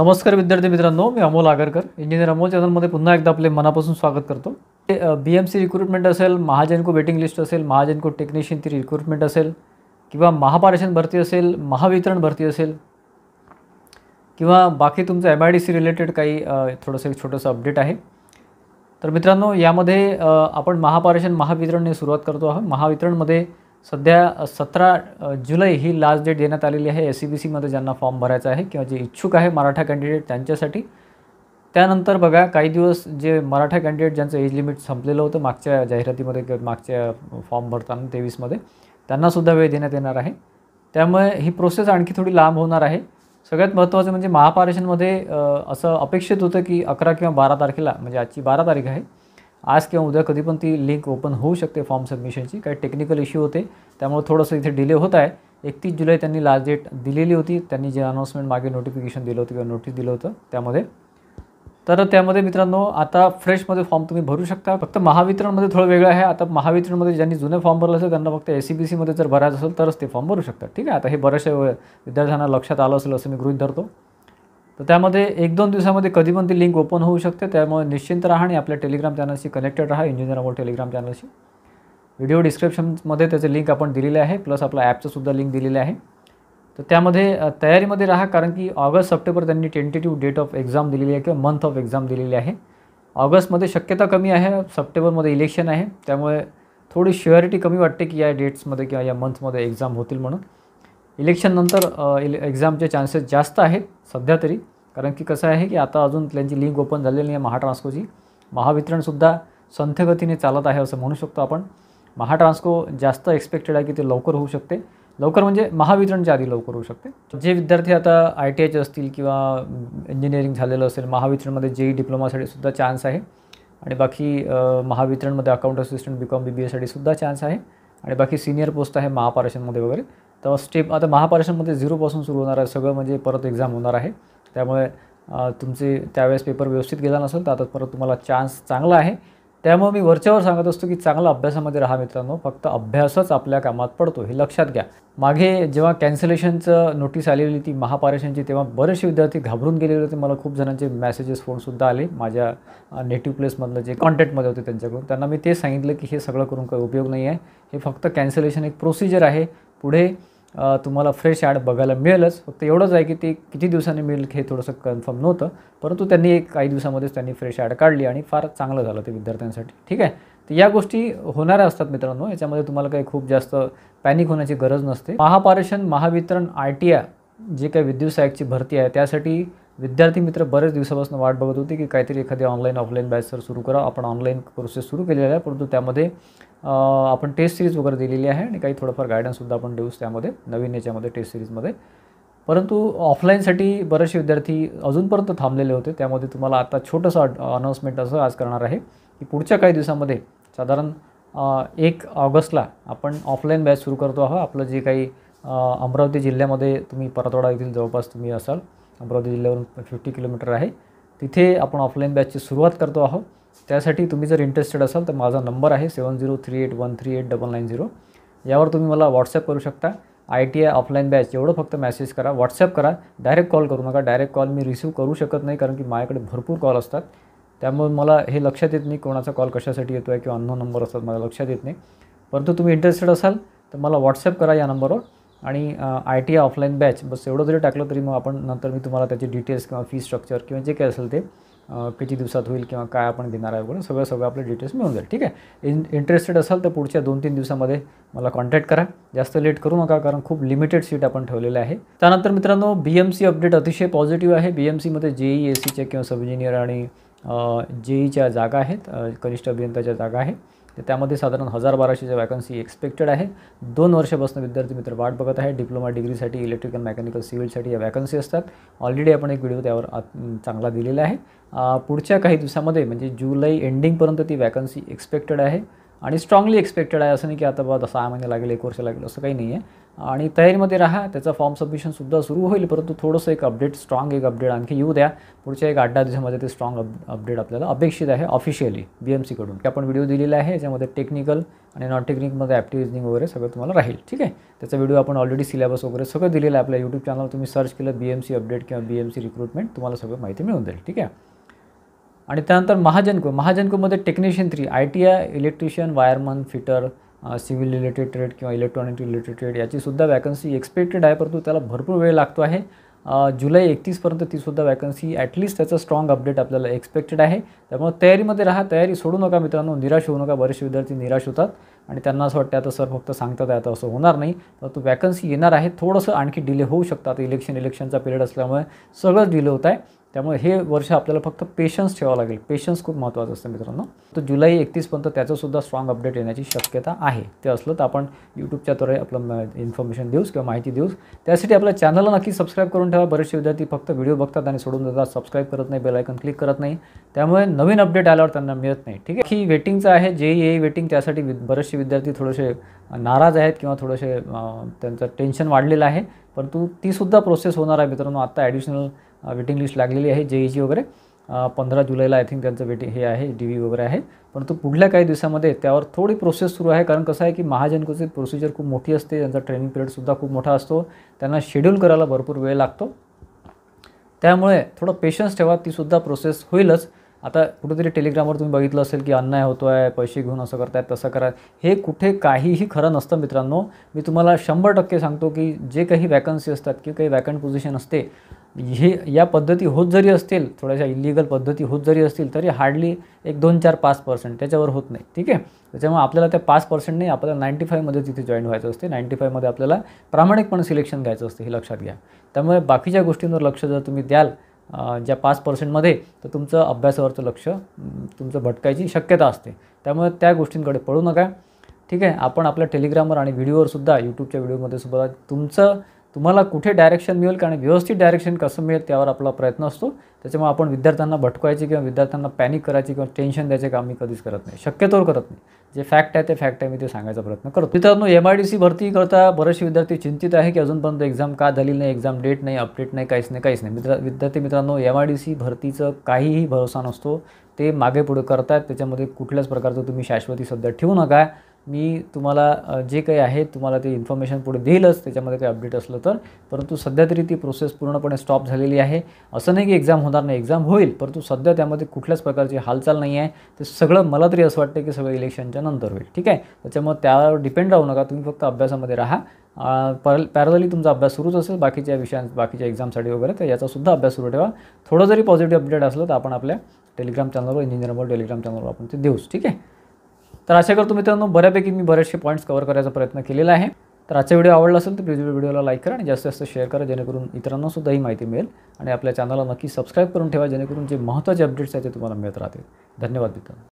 नमस्कार विद्यार्थी मित्रांनो मी अमोल आगरकर इंजिनियर अमोल चॅनलमध्ये पुन्हा एकदा आपले मनापासून स्वागत करतो बी एम सी रिक्रुटमेंट असेल महाजनको वेटिंग लिस्ट असेल महाजनको टेक्निशियन ती रिक्रुटमेंट असेल किंवा महापारेशन भरती असेल महावितरण भरती असेल किंवा बाकी तुमचं M I D C related काही थोडंसं एक छोटंसं अपडेट आहे तर मित्रांनो यामध्ये आपण महापारेशन महावितरणने सुरुवात करतो आहोत महावितरणमध्ये सध्या सतरा जुलै ही लास्ट डेट देण्यात आलेली आहे एस सी e बी सीमध्ये ज्यांना फॉर्म भरायचा आहे किंवा जे इच्छुक आहे मराठा कॅन्डिडेट त्यांच्यासाठी त्यानंतर बघा काही दिवस जे मराठा कॅन्डिडेट ज्यांचं एज लिमिट संपलेलं होतं मागच्या जाहिरातीमध्ये किंवा मागच्या फॉर्म भरताना तेवीसमध्ये त्यांनासुद्धा वेळ देण्यात येणार आहे त्यामुळे ही प्रोसेस आणखी थोडी लांब होणार आहे सगळ्यात महत्त्वाचं म्हणजे महापारेशनमध्ये असं अपेक्षित होतं की अकरा किंवा बारा तारखेला म्हणजे आजची बारा तारीख आहे आज किंवा उद्या कधी पण ती लिंक ओपन होऊ शकते फॉर्म सबमिशनची काही टेक्निकल इश्यू होते त्यामुळे थोडंसं इथे डिले होत आहे एकतीस जुलै त्यांनी लास्ट डेट दिलेली होती त्यांनी जे अनाऊन्समेंट मागे नोटिफिकेशन दिलं होतं किंवा नोटीस दिलं होतं त्यामध्ये तर त्यामध्ये मित्रांनो आता फ्रेशमध्ये फॉर्म तुम्ही भरू शकता फक्त महावितरणमध्ये थोडं वेगळं आहे आता महावितरणमध्ये ज्यांनी जुने फॉर्म भरलं असेल त्यांना फक्त एस सी बी सीमध्ये जर भरायचं असेल तरच ते फॉर्म भरू शकतात ठीक आहे आता हे बऱ्याचशा विद्यार्थ्यांना लक्षात आलं असेल असं मी गृहित धरतो तर त्यामध्ये एक दोन दिवसामध्ये कधी पण ती लिंक ओपन होऊ शकते त्यामुळे निश्चिंत राहा आणि आपल्या टेलिग्राम चॅनलशी कनेक्टेड राहा इंजिनियर अमोल टेलिग्राम चॅनलशी व्हिडिओ डिस्क्रिप्शनमध्ये त्याचे लिंक आपण दिलेले आहे प्लस आपला ॲपचंसुद्धा लिंक दिलेले आहे तर त्यामध्ये तयारीमध्ये राहा कारण की ऑगस्ट सप्टेंबर त्यांनी टेंटेटिव्ह डेट ऑफ एक्झाम दिलेली आहे किंवा मंथ ऑफ एक्झाम दिलेली आहे ऑगस्टमध्ये शक्यता कमी आहे सप्टेंबरमध्ये इलेक्शन आहे त्यामुळे थोडी शुअरिटी कमी वाटते की या डेट्समध्ये किंवा या मंथमध्ये एक्झाम होतील म्हणून इलेक्शननंतर इले एक्झामचे चान्सेस जास्त आहेत सध्या तरी कारण की कसं आहे की आता अजून त्यांची लिंक ओपन झालेली आहे महाट्रान्स्कोची महावितरणसुद्धा संथगतीने चालत आहे असं म्हणू शकतो आपण महाट्रान्स्को जास्त एक्सपेक्टेड आहे की ते लवकर होऊ शकते लवकर म्हणजे महावितरणच्या आधी लवकर होऊ शकते जे विद्यार्थी आता आय टी आयचे असतील किंवा इंजिनिअरिंग झालेलं असेल महावितरणमध्ये जे डिप्लोमासाठी सुद्धा चान्स आहे आणि बाकी महावितरणमध्ये account assistant B com B B एसाठी सुद्धा चान्स आहे आणि बाकी सिनियर पोस्ट आहे महापारेशनमध्ये वगैरे तर स्टेप आता महापारेषणमध्ये झिरोपासून सुरू होणार आहे सगळं म्हणजे परत एक्झाम होणार आहे त्यामुळे तुमचे त्यावेळेस पेपर व्यवस्थित गेला नसेल तर आता परत तुम्हाला चान्स चांगला आहे त्यामुळे मी वरच्यावर सांगत असतो की चांगला अभ्यासामध्ये राहा मित्रांनो फक्त अभ्यासच आपल्या कामात पडतो हे लक्षात घ्या मागे जेव्हा कॅन्सलेशनचं नोटीस आलेली ती महापारेशनची तेव्हा बरेचसे विद्यार्थी घाबरून गेलेले होते मला खूप जणांचे मेसेजेस फोनसुद्धा आले माझ्या नेटिव्ह प्लेसमधलं जे कॉन्टॅक्टमध्ये होते त्यांच्याकडून त्यांना मी ते सांगितलं की हे सगळं करून काही उपयोग नाही आहे हे फक्त कॅन्सलेशन एक प्रोसिजर आहे पुढे तुम्हाला फ्रेश ॲड बघायला मिळेलच फक्त एवढंच आहे की ते किती दिवसांनी मिळेल हे थोडंसं कन्फर्म नव्हतं परंतु त्यांनी एक काही दिवसामध्येच त्यांनी फ्रेश ॲड काढली आणि फार चांगलं झालं ते विद्यार्थ्यांसाठी ठीक आहे तर या गोष्टी होणाऱ्या असतात मित्रांनो याच्यामध्ये तुम्हाला काही खूप जास्त पॅनिक होण्याची गरज नसते Mahapareshan Mahavitaran I T I जे काही विद्युत सहाय्यकची भरती आहे त्यासाठी विद्यार्थी मित्र बरेच दिवसापासून वाट बघत होते की काहीतरी एखादी ऑनलाईन ऑफलाईन बॅच तर सुरू करा आपण ऑनलाईन प्रोसेस सुरू केलेल्या आहे परंतु त्यामध्ये आपण टेस्ट सिरीज वगैरे दिलेली आहे आणि काही थोडंफार गायडन्ससुद्धा आपण देऊस त्यामध्ये नवीन याच्यामध्ये टेस्ट सिरीजमध्ये परंतु ऑफलाईनसाठी बरेचसे विद्यार्थी अजूनपर्यंत थांबलेले होते त्यामध्ये तुम्हाला आता छोटंसं अनाऊन्समेंट असं आज करणार आहे की पुढच्या काही दिवसामध्ये साधारण एक ऑगस्टला आपण ऑफलाईन बॅच सुरू करतो आहोत आपलं जे काही अमरावती जिल्ह्यामध्ये तुम्ही परतवाडा येथील जवळपास तुम्ही असाल अमरावती जिल्ह्यावरून फिफ्टी किलोमीटर आहे तिथे आपण ऑफलाईन बॅचची सुरुवात करतो आहोत त्यासाठी तुम्ही जर इंटरेस्टेड असाल तर माझा नंबर आहे seven zero three eight one three eight double nine zero यावर तुम्ही मला व्हॉट्सअप करू शकता I T I offline batch एवढं फक्त मेसेज करा व्हॉट्सअप करा डायरेक्ट कॉल करू नका डायरेक्ट कॉल मी रिसीव्ह करू शकत नाही कारण की माझ्याकडे भरपूर कॉल असतात त्यामुळे मला हे लक्षात येत नाही कोणाचा कॉल कशासाठी येतो आहे किंवा अन्नो नंबर असतात मला लक्षात येत नाही परंतु तुम्ही इंटरेस्टेड असाल तर मला व्हॉट्सअप करा या नंबरवर आणि आय टी ऑफलाईन बॅच बस एवढं जरी टाकलं तरी मग आपण नंतर मी तुम्हाला त्याचे डिटेल्स किंवा फी स्ट्रक्चर किंवा जे काय असेल ते किती दिवसात होईल किंवा काय आपण देणार आहे वगैरे सगळं सगळं आपले डिटेल्स मिळून जाईल ठीक आहे इन इंटरेस्टेड असाल तर पुढच्या दोन तीन दिवसामध्ये मला कॉन्टॅक्ट करा जास्त लेट करू नका कारण खूप लिमिटेड सीट आपण ठेवलेलं आहे त्यानंतर मित्रांनो बी एम सी अपडेट अतिशय पॉझिटिव्ह आहे बी एम सीमध्ये जेई एस सीच्या किंवा सब इंजिनियर आणि जेईच्या जागा आहेत कनिष्ठ अभियंताच्या जागा आहे तर त्यामध्ये साधारण हजार बाराशेच्या वॅकन्सी एक्सपेक्टेड आहे दोन वर्षापासून विद्यार्थी मित्र वाट बघत आहे डिप्लोमा डिग्रीसाठी इलेक्ट्रिकल मेकॅनिकल सिव्हिलसाठी या वॅकन्सी असतात ऑलरेडी आपण एक व्हिडिओ त्यावर चांगला दिलेला आहे पुढच्या काही दिवसामध्ये म्हणजे जुलै एंडिंगपर्यंत ती वॅकन्सी एक्सपेक्टेड आहे आणि स्ट्रॉंगली एक्सपेक्टेड आहे असं नाही की आता बाबा सहा महिने लागेल एक वर्ष लागेल असं काही नाही आहे आणि तयारीमध्ये राहा त्याचा फॉर्म सबमिशनसुद्धा सुरू होईल परंतु थोडंसं एक अपडेट स्ट्रॉंग एक अपडेट आणखी येऊ द्या पुढच्या एक आठ दहा दिवसामध्ये ते स्ट्रॉंग अप अपडेट आपल्याला अपेक्षित आहे ऑफिशियली बी एम सीकडून आपण व्हिडिओ दिलेला आहे ज्यामध्ये टेक्निकल आणि नॉन टेक्निकमध्ये ॲप्टिव्हिजनिंग वगैरे सगळं तुम्हाला राहील ठीक आहे त्याचा व्हिडिओ आपण ऑलरेडी सिलेबस वगैरे सगळं दिलेलं आहे आपल्या यूट्यूब चॅनल तुम्ही सर्च केलं बी एम सी अपडेट किंवा बी एम सी रिक्रुटमेंट तुम्हाला सगळं माहिती मिळून जाईल ठीक आहे आणि त्यानंतर महाजनको महाजनकोमध्ये technician three I T I electrician wireman fitter civil related trade किंवा इलेक्ट्रॉनिक रिलेटेड ट्रेड याचीसुद्धा वॅकन्सी एक्सपेक्टेड आहे परंतु त्याला भरपूर वेळ लागतो आहे जुलै एकतीसपर्यंत तीसुद्धा वॅकन्सी ॲटलीस्ट त्याचा स्ट्रॉंग अपडेट आपल्याला एक्सपेक्टेड आहे त्यामुळे तयारीमध्ये राहा तयारी सोडू नका मित्रांनो निराश होऊ नका बरेचसे विद्यार्थी निराश होतात आणि त्यांना असं वाटतं आता सर फक्त सांगतात आता असं होणार नाही तर तो वॅकन्सी येणार आहे थोडंसं आणखी डिले होऊ शकतात इलेक्शन इलेक्शनचा पिरियड असल्यामुळे सगळंच डिले होत आहे त्यामुळे हे वर्ष आपल्याला फक्त पेशन्स ठेवावं लागेल पेशन्स खूप महत्त्वाचं असतं मित्रांनो तर जुलै एकतीसपर्यंत त्याचंसुद्धा स्ट्रॉंग अपडेट येण्याची शक्यता आहे ते असलं तर आपण यूट्यूबच्याद्वारे आपलं इन्फॉर्मेशन देऊस किंवा माहिती देऊस त्यासाठी आपल्या चॅनलला नक्की सबस्क्राईब करून ठेवा बरेचसे विद्यार्थी फक्त व्हिडिओ बघतात आणि सोडून देतात सबस्क्राईब करत नाही बेलायकन क्लिक करत नाही त्यामुळे नवीन अपडेट आल्यावर त्यांना मिळत नाही ठीक आहे ही वेटिंगचं आहे जे ए वेटिंग त्यासाठी बरेचसे विद्यार्थी थोडेसे नाराज आहेत किंवा थोडेसे त्यांचं टेन्शन वाढलेलं आहे परंतु तीसुद्धा प्रोसेस होणार आहे मित्रांनो आत्ता ॲडिशनल वेटिंग लिस्ट लागलेली आहे जी e वगैरे पंधरा जुलैला आय थिंक त्यांचं वेटिंग हे आहे डी व्ही वगैरे आहे परंतु पुढल्या काही दिवसामध्ये त्यावर थोडी प्रोसेस सुरू आहे कारण कसं आहे की महाजनकोची प्रोसिजर खूप मोठी असते त्यांचा ट्रेनिंग पिरियडसुद्धा खूप मोठा असतो त्यांना शेड्यूल करायला भरपूर वेळ लागतो त्यामुळे थोडं पेशन्स ठेवा तीसुद्धा प्रोसेस होईलच आता कुठेतरी टेलिग्रामवर तुम्ही बघितलं असेल की अन्याय होतो आहे पैसे घेऊन असं करतायत तसं करा हे कुठे काहीही खरं नसतं मित्रांनो मी तुम्हाला शंभर टक्के सांगतो की जे काही वॅकन्सी असतात किंवा काही वॅकंट पोझिशन असते हे या पद्धती होत जरी असतील थोड्याशा इलिगल पद्धती होत जरी असतील तरी हार्डली एक दोन चार पाच पर्सेंट त्याच्यावर होत नाही ठीक आहे त्याच्यामुळे आपल्याला त्या पाच पर्सेंट नाही आपल्याला नाईंटी फायमध्ये तिथे जॉईन व्हायचं असते नाईंटी फायमध्ये आपल्याला प्रामाणिकपणे सिलेक्शन घ्यायचं असते हे लक्षात घ्या त्यामुळे बाकीच्या गोष्टींवर लक्ष जर तुम्ही द्याल ज्या पाच पर्सेंटमध्ये तर तुमचं अभ्यासावरचं लक्ष तुमचं भटकायची शक्यता असते त्यामुळे त्या गोष्टींकडे पळू नका ठीक आहे आपण आपल्या टेलिग्रामवर आणि व्हिडिओवरसुद्धा यूट्यूबच्या व्हिडिओमध्ये सुद्धा तुमचं तुम्हाला कुठे डायरेक्शन मिळेल कारण व्यवस्थित डायरेक्शन कसं मिळेल त्यावर आपला प्रयत्न असतो त्याच्यामुळे आपण विद्यार्थ्यांना भटकवायची किंवा विद्यार्थ्यांना पॅनिक करायची किंवा टेन्शन द्यायचे काम मी कधीच करत नाही शक्यतोवर करत नाही जे फॅक्ट आहे ते फॅक्ट आहे मी ते सांगायचा प्रयत्न करतो मित्रांनो एम आय डी सी भरती करता बरेचसे विद्यार्थी चिंतित आहे की अजूनपर्यंत एक्झाम का झाली नाही एक्झाम डेट नाही अपडेट नाही काहीच नाही काहीच नाही मित्र विद्यार्थी मित्रांनो एम आय डी सी भरतीचं काहीही भरोसा नसतो ते मागे पुढे करतात त्याच्यामध्ये कुठल्याच प्रकारचं तुम्ही शाश्वती सध्या ठेवू नका मी तुम्हाला जे काही आहे तुम्हाला ते इन्फॉर्मेशन पुढे देईलच त्याच्यामध्ये काही अपडेट असलं तर परंतु सध्या तरी ती प्रोसेस पूर्णपणे स्टॉप झालेली आहे असं नाही की एक्झाम होणार नाही एक्झाम होईल परंतु सध्या त्यामध्ये कुठल्याच प्रकारची हालचाल नाही आहे ते सगळं मला तरी असं वाटतं की सगळं इलेक्शनच्या नंतर होईल ठीक आहे त्याच्यामुळे त्यावर डिपेंड राहू नका तुम्ही फक्त अभ्यासामध्ये राहा पर पॅरलली तुमचा अभ्यास सुरूच असेल बाकीच्या विषयां बाकीच्या एक्झामसाठी वगैरे तर याचासुद्धा अभ्यास सुरू ठेवा थोडं जरी पॉझिटिव्ह अपडेट असलं तर आपण आपल्या टेलिग्राम चॅनलवर इंजिनिअरवर टेलिग्राम चॅनलवर आपण ते देऊच ठीक आहे तर अशा करतो मित्रांनो बऱ्यापैकी मी बरेचसे पॉईंट्स कवर करायचा प्रयत्न केलेला आहे तर आजचा व्हिडिओ आवडला असेल तर प्लीज व्हिडिओला लाईक करा आणि जास्तीत जास्त शेअर करा जेणेकरून इतरांना सुद्धा ही माहिती मिळेल आणि आपल्या चॅनलला नक्की सबस्क्राईब करून ठेवा जेणेकरून जे महत्त्वाचे अपडेट्स आहेत ते तुम्हाला मिळत राहतील धन्यवाद मित्रांनो